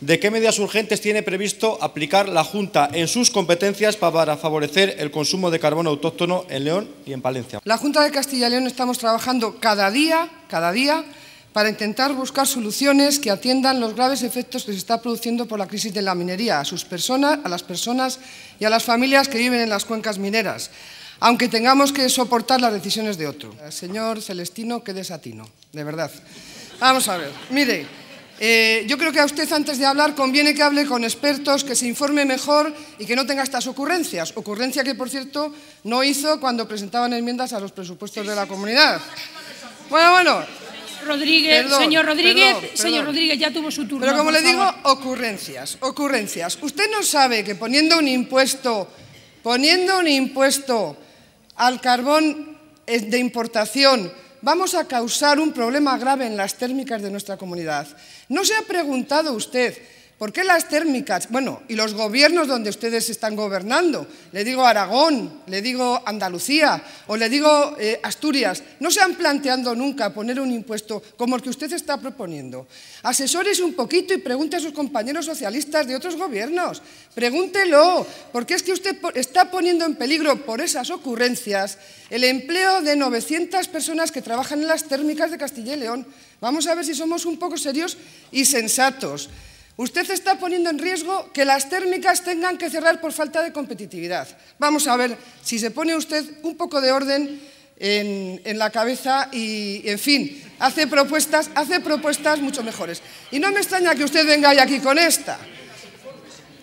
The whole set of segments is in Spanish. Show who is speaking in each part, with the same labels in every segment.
Speaker 1: de qué medidas urgentes tiene previsto aplicar la Junta en sus competencias para favorecer el consumo de carbón autóctono en León y en Palencia. La Junta de Castilla y León estamos trabajando cada día, cada día, para intentar buscar soluciones que atiendan los graves efectos que se está produciendo por la crisis de la minería a sus personas, a las personas y a las familias que viven en las cuencas mineras, aunque tengamos que soportar las decisiones de otro. Señor Celestino, qué desatino, de verdad. Vamos a ver, mire, eh, yo creo que a usted antes de hablar conviene que hable con expertos, que se informe mejor y que no tenga estas ocurrencias. Ocurrencia que, por cierto, no hizo cuando presentaban enmiendas a los presupuestos de la comunidad. Bueno, bueno. Rodríguez, señor Rodríguez, señor Rodríguez ya tuvo su turno. Pero como le digo, ocurrencias, ocurrencias. Usted no sabe que poniendo un impuesto, poniendo un impuesto al carbón eh, de importación vamos a causar un problema grave en las térmicas de nuestra comunidad. ¿No se ha preguntado usted ¿Por qué las térmicas? Bueno, y los gobiernos donde ustedes están gobernando. Le digo Aragón, le digo Andalucía o le digo eh, Asturias. No se han planteado nunca poner un impuesto como el que usted está proponiendo. Asesores un poquito y pregunte a sus compañeros socialistas de otros gobiernos. Pregúntelo, porque es que usted está poniendo en peligro por esas ocurrencias el empleo de 900 personas que trabajan en las térmicas de Castilla y León. Vamos a ver si somos un poco serios y sensatos. Usted está poniendo en riesgo que las térmicas tengan que cerrar por falta de competitividad. Vamos a ver si se pone usted un poco de orden en, la cabeza y, en fin, hace propuestas, hace propuestas mucho mejores. Y no me extraña que usted venga aquí con esta.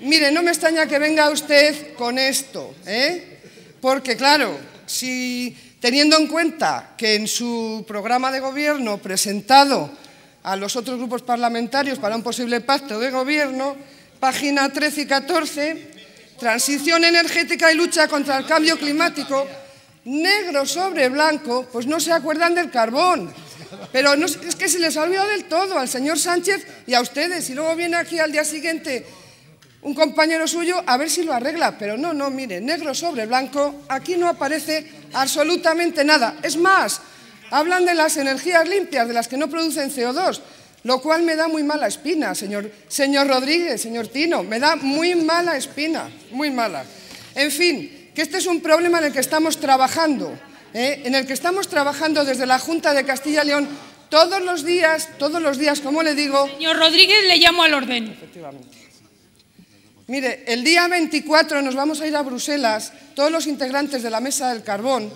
Speaker 1: Mire, no me extraña que venga usted con esto, ¿eh? porque claro, si teniendo en cuenta que en su programa de gobierno presentado a los otros grupos parlamentarios para un posible pacto de gobierno, página 13 y 14, transición energética y lucha contra el cambio climático, negro sobre blanco, pues no se acuerdan del carbón. Pero no, es que se les ha olvidado del todo al señor Sánchez y a ustedes. Y luego viene aquí al día siguiente un compañero suyo a ver si lo arregla. Pero no, no, mire, negro sobre blanco, aquí no aparece absolutamente nada. Es más, Hablan de las energías limpias, de las que no producen CO2, lo cual me da muy mala espina, señor, señor Rodríguez, señor Tino, me da muy mala espina, muy mala. En fin, que este es un problema en el que estamos trabajando, ¿eh? en el que estamos trabajando desde la Junta de Castilla y León todos los días, todos los días, como le digo... Señor Rodríguez, le llamo al orden. Efectivamente. Mire, el día 24 nos vamos a ir a Bruselas, todos los integrantes de la Mesa del Carbón,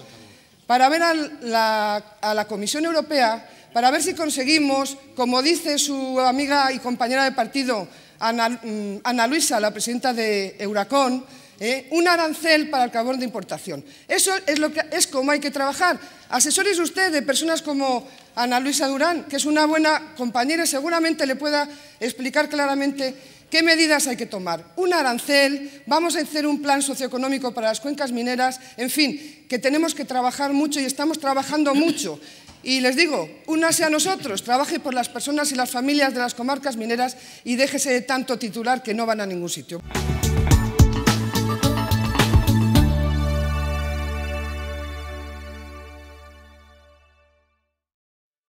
Speaker 1: para ver a la, Comisión Europea, para ver si conseguimos, como dice su amiga y compañera de partido, Ana, mm, Luisa, la presidenta de Euracón, eh, un arancel para el carbón de importación. Eso es, lo que, es como hay que trabajar. Asesores usted de personas como Ana Luisa Durán, que es una buena compañera y seguramente le pueda explicar claramente ¿Qué medidas hay que tomar? Un arancel, vamos a hacer un plan socioeconómico para las cuencas mineras, en fin, que tenemos que trabajar mucho y estamos trabajando mucho. Y les digo, únase a nosotros, trabaje por las personas y las familias de las comarcas mineras y déjese de tanto titular que no van a ningún sitio.